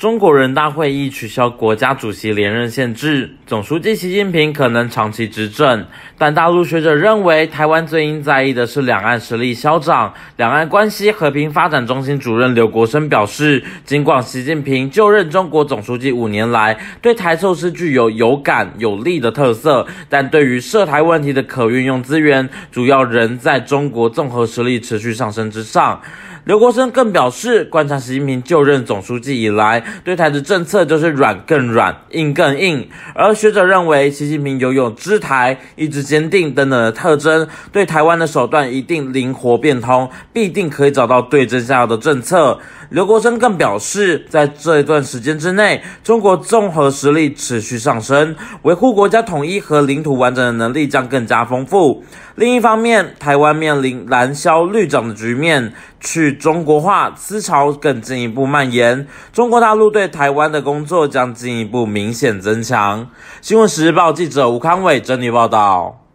中国人大会议取消国家主席连任限制，总书记习近平可能长期执政，但大陆学者认为，台湾最应在意的是两岸实力消长。两岸关系和平发展中心主任刘国生表示，尽管习近平就任中国总书记五年来，对台措施具有有感有力的特色，但对于涉台问题的可运用资源，主要仍在中国综合实力持续上升之上。刘国生更表示，观察习近平就任总书记以来对台的政策，就是软更软，硬更硬。而学者认为，习近平有勇知台、意志坚定等等的特征，对台湾的手段一定灵活变通，必定可以找到对症下药的政策。刘国生更表示，在这一段时间之内，中国综合实力持续上升，维护国家统一和领土完整的能力将更加丰富。另一方面，台湾面临蓝消绿长的局面，去。中国化思潮更进一步蔓延，中国大陆对台湾的工作将进一步明显增强。新闻时报记者吴康伟整理报道。